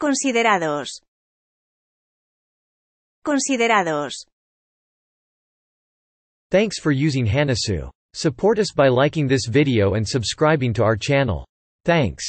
Considerados. Considerados. Thanks for using Hanasu. Support us by liking this video and subscribing to our channel. Thanks.